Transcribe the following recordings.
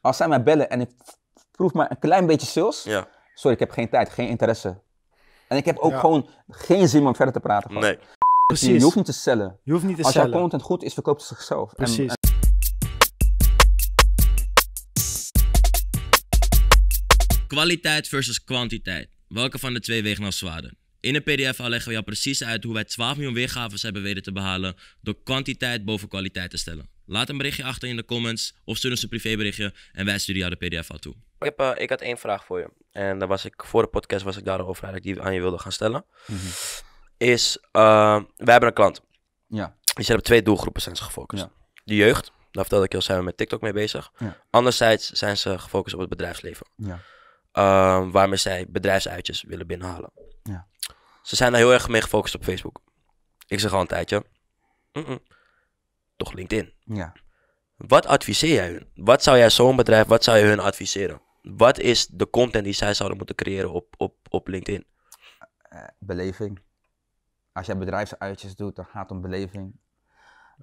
Als zij mij bellen en ik proef maar een klein beetje sales. Ja. Sorry, ik heb geen tijd, geen interesse. En ik heb ook gewoon geen zin om verder te praten. Gewoon. Nee. Dus precies. Je hoeft niet te cellen. Je hoeft niet te Als jouw content goed is, verkoopt het zichzelf. Precies. En, Kwaliteit versus kwantiteit. Welke van de twee wegen nou zwaarder? In een PDF leggen we jou precies uit hoe wij 12 miljoen weergaves hebben weten te behalen door kwantiteit boven kwaliteit te stellen. Laat een berichtje achter in de comments of stuur ons een privéberichtje en wij sturen jou de pdf al toe. Ik, heb, eh, ik had één vraag voor je. En daar was ik, voor de podcast was ik daarover eigenlijk die aan je wilde gaan stellen. Mhm. Is, uh, wij hebben een klant. Ja. Die zijn op twee doelgroepen zijn ze gefocust. De jeugd, daar vertelde ik heel zijn we met TikTok mee bezig. Anderzijds zijn ze gefocust op het bedrijfsleven. Ja. Uh, waarmee zij bedrijfsuitjes willen binnenhalen. Ja. Ze zijn daar heel erg mee gefocust op Facebook. Ik zeg al een tijdje toch LinkedIn. Ja. Wat adviseer jij hun? Wat zou jij zo'n bedrijf, wat zou je hun adviseren? Wat is de content die zij zouden moeten creëren op, op, op LinkedIn? Eh, beleving. Als jij bedrijfsuitjes doet, dan gaat het om beleving.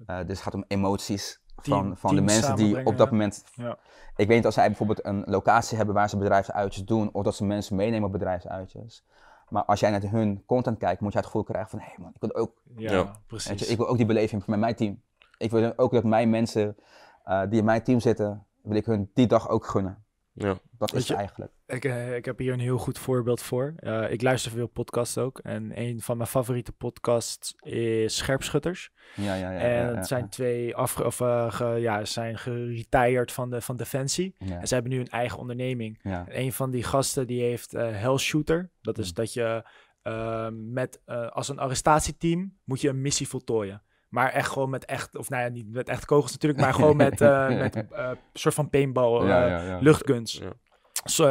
Eh, dus het gaat om emoties van, van de mensen die op dat moment... Ja. Ik weet niet als zij bijvoorbeeld een locatie hebben waar ze bedrijfsuitjes doen... of dat ze mensen meenemen op bedrijfsuitjes. Maar als jij naar hun content kijkt, moet je het gevoel krijgen van... hé hey man, ik wil ook... Ja, precies. ik wil ook die beleving met mijn team ik wil ook dat mijn mensen eh, die in mijn team zitten, wil ik hun die dag ook gunnen. Ja. Dat is eigenlijk. Ik, eh, ik heb hier een heel goed voorbeeld voor. Eh, ik luister veel podcasts ook. En een van mijn favoriete podcasts is Scherpschutters. Ja, ja, ja. En het zijn twee afge... Of, zijn geretired van, de, van Defensie. En ze hebben nu een eigen onderneming. En een van die gasten die heeft Hell Hellshooter. Dat is dat je met, als een arrestatieteam moet je een missie voltooien. Maar echt gewoon met echt, of nou ja, niet met echt kogels natuurlijk, maar gewoon met, uh, met eh, soort van paintball, ja, eh, ja, ja. luchtguns,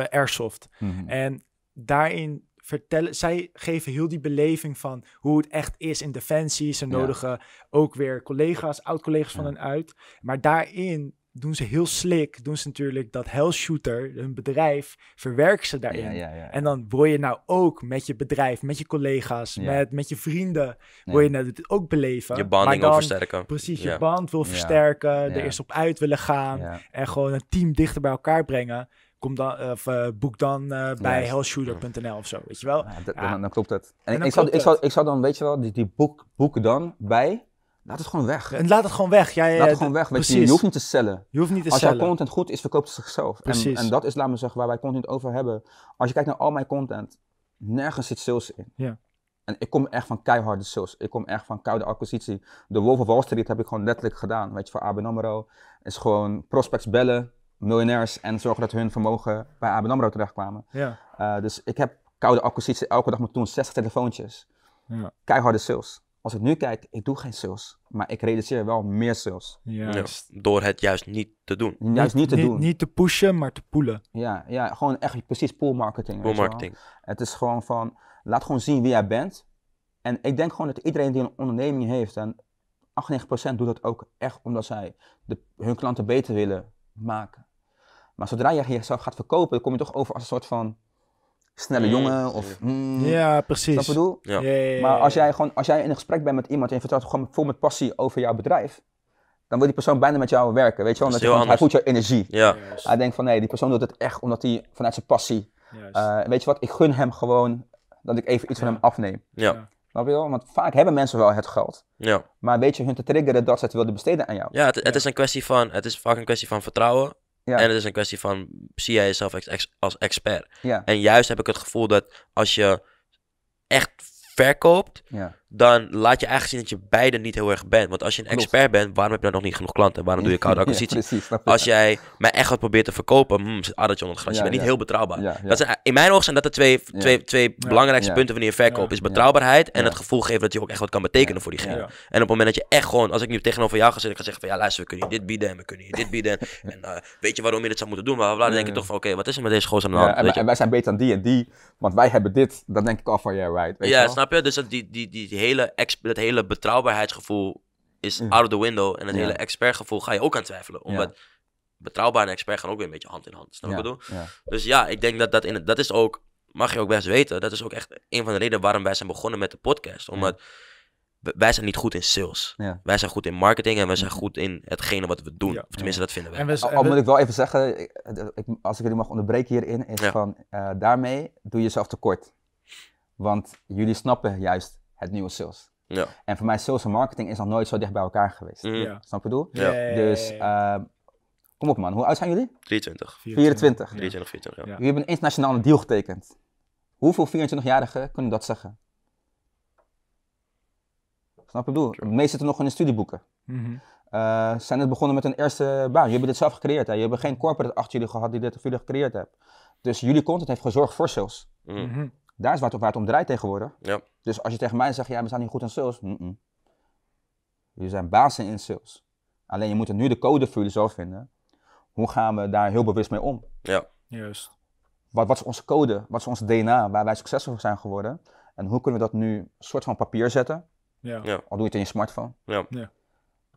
airsoft. Mhm. En daarin vertellen, zij geven heel die beleving van hoe het echt is in defensie. Ze nodigen ook weer collega's, oud-collega's van hen uit. Maar daarin doen ze heel slik, doen ze natuurlijk dat hellshooter, hun bedrijf, verwerken ze daarin. en dan word je nou ook met je bedrijf, met je collega's, met, met je vrienden, word je nou ook beleven. Je band wil versterken. Precies, je band wil versterken, er eerst op uit willen gaan en gewoon een team dichter bij elkaar brengen. Kom dan, of, eh, boek dan eh, bij yes. hellshooter.nl of zo, weet je wel. ja. dan, ah. dan, klopt het. En, ik, zou, ik, zou, ik zou dan, weet je wel, die, die boek, boeken dan bij Laat het gewoon weg. En laat het gewoon weg. Ja, laat het eh, gewoon weg. Weet je, je, hoeft niet te cellen. Je hoeft niet te Als jouw content goed is, verkoopt het zichzelf. En, en, dat is, laat me zeggen, waar wij content over hebben. Als je kijkt naar al mijn content, nergens zit sales in. Ja. En ik kom echt van keiharde sales. Ik kom echt van koude acquisitie. De Wolf of Wall Street heb ik gewoon letterlijk gedaan. Weet je, voor ABN AMRO. Is gewoon prospects bellen, miljonairs. En zorgen dat hun vermogen bij ABN AMRO terechtkwamen. Ja. Eh, dus ik heb koude acquisitie elke dag met toen 60 telefoontjes. Ja. Keiharde sales als ik nu kijk, ik doe geen sales, maar ik realiseer wel meer sales. Ja, door het juist niet te doen. Juist niet, te doen. Niet te pushen, maar te poelen. Ja, ja gewoon echt precies pool marketing. Pool marketing. Het is gewoon van, laat gewoon zien wie jij bent. En ik denk gewoon dat iedereen die een onderneming heeft, en 98% doet dat ook echt omdat zij de, hun klanten beter willen maken. Maar zodra je jezelf gaat verkopen, kom je toch over als een soort van snelle jongen of... Hmm, ja, precies. Wat bedoel? Ja. Maar als jij, gewoon, als jij in een gesprek bent met iemand en je vertelt gewoon vol met passie over jouw bedrijf, dan wil die persoon bijna met jou werken, weet je wel? Omdat hij voelt jouw energie. Ja. Hij denkt van, nee, die persoon doet het echt omdat hij vanuit zijn passie... Eh, weet je wat, ik gun hem gewoon dat ik even iets van hem afneem. Ja. Snap je wel? Want vaak hebben mensen wel het geld. Ja. Maar weet je hun te triggeren dat ze het wilden besteden aan jou? Ja, het, is een kwestie van, het is vaak een kwestie van vertrouwen. En het is een kwestie van, zie jij jezelf als, als expert? En juist heb ik het gevoel dat als je echt verkoopt, dan laat je eigenlijk zien dat je beide niet heel erg bent. Want als je een expert bent, waarom heb je dan nog niet genoeg klanten? Waarom doe je koude acquisitie? als jij mij echt wat probeert te verkopen, mm, zit het gras. je bent niet heel betrouwbaar. Dat zijn, in mijn ogen zijn dat de twee, twee, twee belangrijkste punten wanneer je verkoopt. Is betrouwbaarheid en het gevoel geven dat je ook echt wat kan betekenen voor diegene. En op het moment dat je echt gewoon, als ik nu tegenover jou ga zitten, ga zeggen van ja luister, we kunnen je dit bieden en we kunnen je dit bieden. en eh, weet je waarom je dit zou moeten doen? Maar dan denk je toch van oké, wat is er met deze gozer aan de hand? En, wij zijn beter dan die en die, want wij hebben dit. Dan denk ik al van ja, right. ja, snap je? Dus dat die, die, die hele, dat hele betrouwbaarheidsgevoel is mhm. out of the window. En het hele expertgevoel ga je ook aan twijfelen. Omdat betrouwbaar en expert gaan ook weer een beetje hand in hand. Dus ja, ik denk dat dat, in, dat is ook, mag je ook best weten, dat is ook echt een van de redenen waarom wij zijn begonnen met de podcast. Omdat wij zijn niet goed in sales. Wij zijn goed in marketing en wij zijn mhm. goed in hetgene wat we doen. Of tenminste, dat vinden wij. En we, Al, moet ik wel even zeggen, ik, eh, als ik jullie mag onderbreken hierin, is van eh, daarmee doe je jezelf tekort. Want jullie snappen juist het nieuwe sales. Ja. En voor mij sales en marketing is nog nooit zo dicht bij elkaar geweest. Mhm. Snap je bedoel? Ja. Dus eh, kom op man, hoe oud zijn jullie? 23. 24. 23, 24, ja. Jullie hebben een internationale deal getekend. Hoeveel 24-jarigen kunnen dat zeggen? Snap je bedoel? De meesten zitten nog in de studieboeken. Mhm. Eh, ze zijn het begonnen met hun eerste baan. Jullie hebben dit zelf gecreëerd. Hè? Je hebt geen corporate achter jullie gehad die dit voor jullie gecreëerd hebt. Dus jullie content heeft gezorgd voor sales. Mhm. Daar is waar het, waar het om draait tegenwoordig. Ja. Dus als je tegen mij zegt, ja, we zijn niet goed in sales. Mm -mm. We zijn bazen in sales. Alleen je moet nu de code voor zo vinden. Hoe gaan we daar heel bewust mee om? Ja, juist. Wat, wat is onze code? Wat is ons DNA waar wij succesvol zijn geworden? En hoe kunnen we dat nu soort van papier zetten? Ja. ja. Al doe je het in je smartphone. Ja. ja.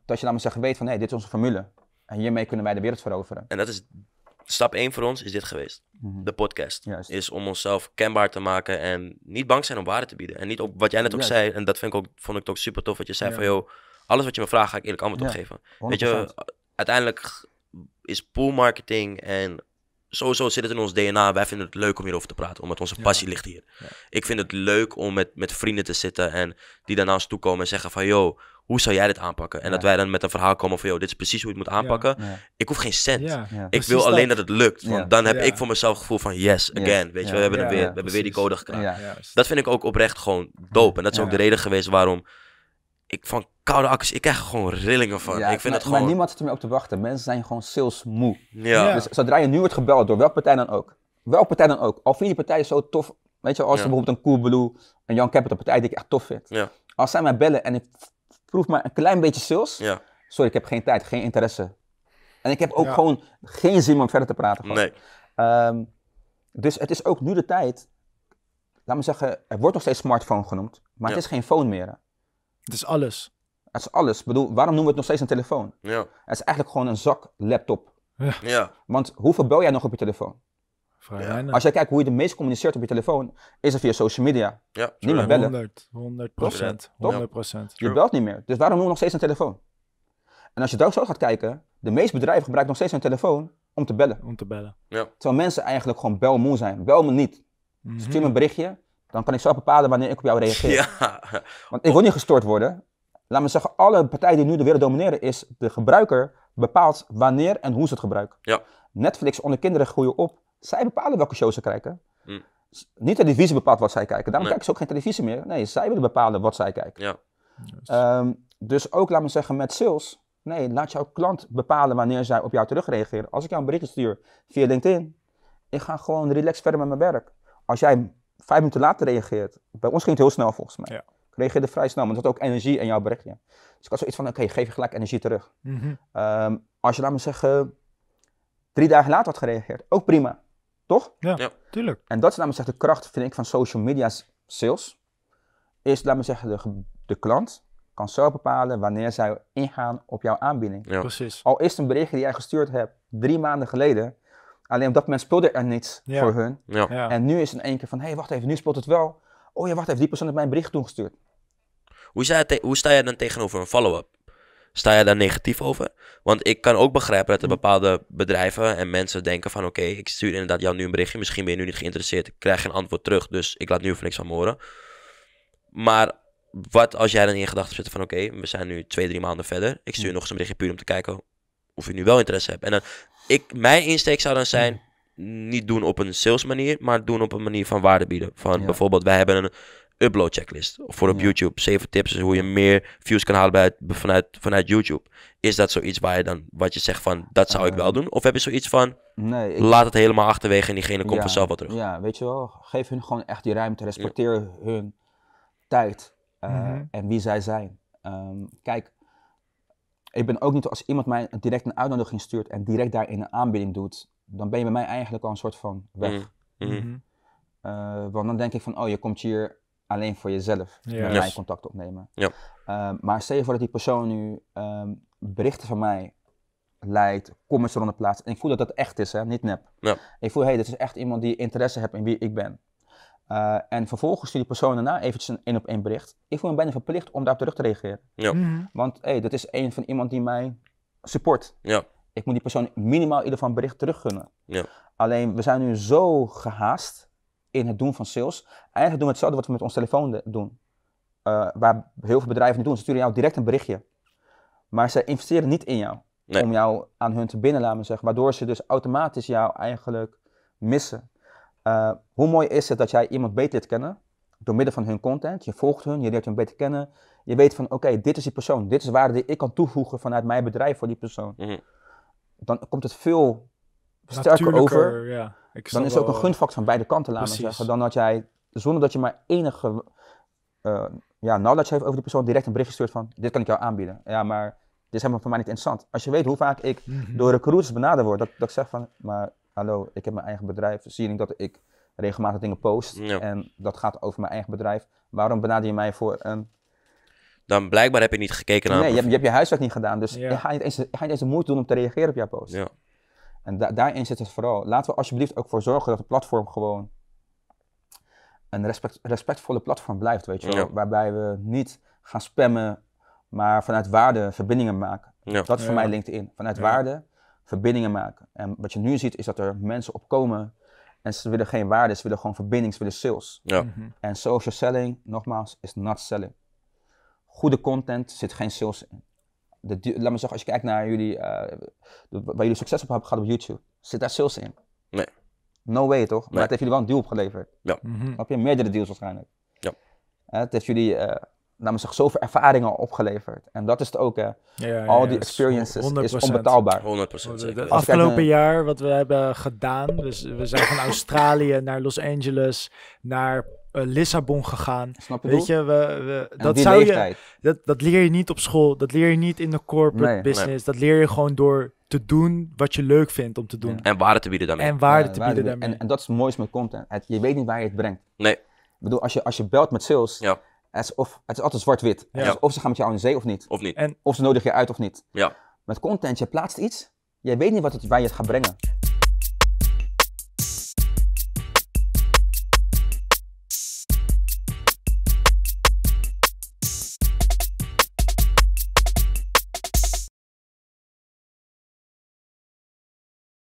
Dat je namelijk zegt, weet van, hé, hey, dit is onze formule. En hiermee kunnen wij de wereld veroveren. En dat is stap 1 voor ons is dit geweest. Mhm. De podcast. Is om onszelf kenbaar te maken en niet bang zijn om waarde te bieden. En niet op wat jij net ook zei, en dat vind ik ook, vond ik ook super tof, wat je zei van, joh, alles wat je me vraagt ga ik eerlijk antwoord ja. opgeven. Weet je, uiteindelijk is pool marketing en sowieso zit het in ons DNA. Wij vinden het leuk om hierover te praten, omdat onze passie ligt hier. Ik vind het leuk om met, met vrienden te zitten en die daarnaast toekomen en zeggen van, joh, hoe zou jij dit aanpakken? En dat wij dan met een verhaal komen van, joh, dit is precies hoe je het moet aanpakken. Ik hoef geen cent. Ik wil alleen dat het lukt. Want dan heb ik voor mezelf het gevoel van, yes, again. Weet je, we hebben, weer, we hebben weer die code gekraakt. Dat vind ik ook oprecht gewoon dope. En dat is ook de reden geweest waarom ik van koude acties, ik krijg gewoon rillingen van. ik vind het gewoon... maar niemand zit ermee op te wachten. Mensen zijn gewoon sales moe. Ja. Dus zodra je nu wordt gebeld door welke partij dan ook, welke partij dan ook, al vind je die partij zo tof, weet je, als ja. bijvoorbeeld een Coolblue, een Young Capital partij die ik echt tof vind. Als zij mij bellen en ik proef maar een klein beetje sales. Ja. Sorry, ik heb geen tijd, geen interesse. En ik heb ook gewoon geen zin om verder te praten. Nee. Ehm, dus het is ook nu de tijd. Laat me zeggen, er wordt nog steeds smartphone genoemd, maar het is geen phone meer. Het is alles. Het is alles. Ik bedoel, waarom noemen we het nog steeds een telefoon? Ja. Het is eigenlijk gewoon een zak laptop. Ja. ja. Want hoeveel bel jij nog op je telefoon? Als je kijkt hoe je de meest communiceert op je telefoon, is het via social media. Ja, niet meer bellen. 100, procent. 100 Je belt niet meer. Dus waarom noemen we nog steeds een telefoon? En als je daar zo gaat kijken, de meeste bedrijven gebruiken nog steeds hun telefoon om te bellen. Om te bellen. Ja. Terwijl mensen eigenlijk gewoon belmoe zijn. Bel me niet. Mhm. Stuur me een berichtje, dan kan ik zelf bepalen wanneer ik op jou reageer. Ja. Want ik wil niet gestoord worden. Laat me zeggen, alle partijen die nu de wereld domineren, is de gebruiker bepaalt wanneer en hoe ze het gebruiken. Ja. Netflix onder kinderen groeien op zij bepalen welke shows ze kijken. Hm. Niet de televisie bepaalt wat zij kijken. Daarom kijken ze ook geen televisie meer. Nee, zij willen bepalen wat zij kijken. Ja. Ehm, dus ook, laat me zeggen, met sales. Nee, laat jouw klant bepalen wanneer zij op jou terugreageren. Als ik jou een bericht stuur via LinkedIn, ik ga gewoon relaxed verder met mijn werk. Als jij vijf minuten later reageert, bij ons ging het heel snel volgens mij. Ja. Ik reageerde vrij snel, want dat had ook energie in jouw berichtje. Dus ik had zoiets van, oké, geef je gelijk energie terug. Mhm. Ehm, als je, laat me zeggen, drie dagen later had gereageerd, ook prima. Toch? Ja, tuurlijk. En dat is, laat me zeggen, de kracht, vind ik, van social media sales. Is, laat me zeggen, de, de klant kan zelf bepalen wanneer zij ingaan op jouw aanbieding. Precies. Al is een berichtje die jij gestuurd hebt drie maanden geleden, alleen op dat moment speelde er niets voor hun. Ja. En nu is het in één keer van, hé, hey, wacht even, nu speelt het wel. Oh ja, wacht even, die persoon heeft mijn bericht toen gestuurd. Hoe sta, je, hoe sta je dan tegenover een follow-up? Sta je daar negatief over? Want ik kan ook begrijpen dat er mm. bepaalde bedrijven en mensen denken van... oké, ik stuur inderdaad jou nu een berichtje. Misschien ben je nu niet geïnteresseerd. Ik krijg geen antwoord terug, dus ik laat nu even niks van me horen. Maar wat als jij dan in gedachten zit van... oké, we zijn nu twee, drie maanden verder. Ik stuur mm. nog eens een berichtje puur om te kijken of je nu wel interesse hebt. En dan, ik, mijn insteek zou dan zijn... Mm. niet doen op een sales manier, maar doen op een manier van waarde bieden. Van bijvoorbeeld, wij hebben een upload checklist. Of voor op YouTube. Zeven tips hoe je meer views kan halen bij, vanuit, vanuit YouTube. Is dat zoiets waar je dan, wat je zegt van, dat zou ik ehm, wel doen? Of heb je zoiets van, nee, ik... laat het helemaal achterwege en diegene komt ja, vanzelf wel terug? Ja, weet je wel. Geef hun gewoon echt die ruimte. Respecteer hun tijd eh, mhm. en wie zij zijn. Ehm, kijk, ik ben ook niet als iemand mij direct een uitnodiging stuurt en direct daarin een aanbieding doet, dan ben je bij mij eigenlijk al een soort van weg. Mhm. Mhm. Eh, want dan denk ik van, oh, je komt hier alleen voor jezelf met contact opnemen. Ja. Ehm, maar stel je voor dat die persoon nu ehm, berichten van mij leidt, comments eronder plaatst. En ik voel dat dat echt is, hè? niet nep. Ja. Ik voel, hé, hey, dit is echt iemand die interesse heeft in wie ik ben. Eh, en vervolgens stuurt die persoon daarna eventjes een één op één bericht. Ik voel me bijna verplicht om daarop terug te reageren. Ja. Mhm. Want hey, dat is een van iemand die mij support. Ja. Ik moet die persoon minimaal ieder van bericht teruggunnen. Ja. Alleen we zijn nu zo gehaast in het doen van sales. Eigenlijk doen we hetzelfde wat we met ons telefoon doen. Eh, waar heel veel bedrijven nu doen. Ze sturen jou direct een berichtje. Maar ze investeren niet in jou. Om jou aan hun te binnenlaten, zeg. Waardoor ze dus automatisch jou eigenlijk missen. Eh, hoe mooi is het dat jij iemand beter leert kennen? Door middel van hun content. Je volgt hun, je leert hun beter kennen. Je weet van, oké, dit is die persoon. Dit is waarde die ik kan toevoegen vanuit mijn bedrijf voor die persoon. Mhm. Dan komt het veel sterker over. Ja dan is ook een gunfactor van beide kanten, laten we zeggen. Dan had jij, zonder dat je maar enige uh, ja, knowledge heeft over die persoon, direct een bericht gestuurd van, dit kan ik jou aanbieden. Ja, maar dit is helemaal voor mij niet interessant. Als je weet hoe vaak ik mhm. door recruiters benaderd word, dat, dat ik zeg van, maar hallo, ik heb mijn eigen bedrijf, zie je niet dat ik regelmatig dingen post en dat gaat over mijn eigen bedrijf. Waarom benader je mij voor een dan blijkbaar heb je niet gekeken naar. Nee, je hebt, je, huiswerk niet gedaan. Dus ga je, ga niet eens, je niet eens de moeite doen om te reageren op jouw post. Ja. En daarin zit het vooral. Laten we alsjeblieft ook voor zorgen dat het platform gewoon een respect respectvolle platform blijft, weet je wel. Waarbij we niet gaan spammen, maar vanuit waarde verbindingen maken. Dat is voor mij LinkedIn. Vanuit waarde verbindingen maken. En wat je nu ziet is dat er mensen opkomen en ze willen geen waarde, ze willen gewoon verbinding, ze willen sales. Ja. Mhm. En social selling, nogmaals, is not selling. Goede content zit geen sales in de, laat me zeggen, als je kijkt naar jullie, uh, waar jullie succes op hebben gehad op YouTube, zit daar sales in? Nee. No way toch? Maar nee. het heeft jullie wel een deal opgeleverd. Ja. Heb mhm. je meerdere deals waarschijnlijk? Ja. Eh, het heeft jullie, uh, laat me zeggen, zoveel ervaringen opgeleverd. En dat is het ook, hè. Al die experiences is, onbetaalbaar. 100%. Het afgelopen jaar, wat we hebben gedaan, dus we zijn van Australië naar Los Angeles, naar eh, Lissabon gegaan. Snap je? Weet je, we, we dat zou je. Dat, dat leer je niet op school. Dat leer je niet in de corporate business. Dat leer je gewoon door te doen wat je leuk vindt om te doen. En waarde te bieden daarmee. En waarde te bieden daarmee. En, dat is het mooiste met content. Het, je weet niet waar je het brengt. Nee. Ik bedoel, als je, als je belt met sales, ja. het, is of, het is altijd zwart-wit. Ja. Of ze gaan met jou in de zee of niet. Of niet. of ze nodig je uit of niet. Ja. Met content, je plaatst iets, je weet niet wat het, waar je het gaat brengen.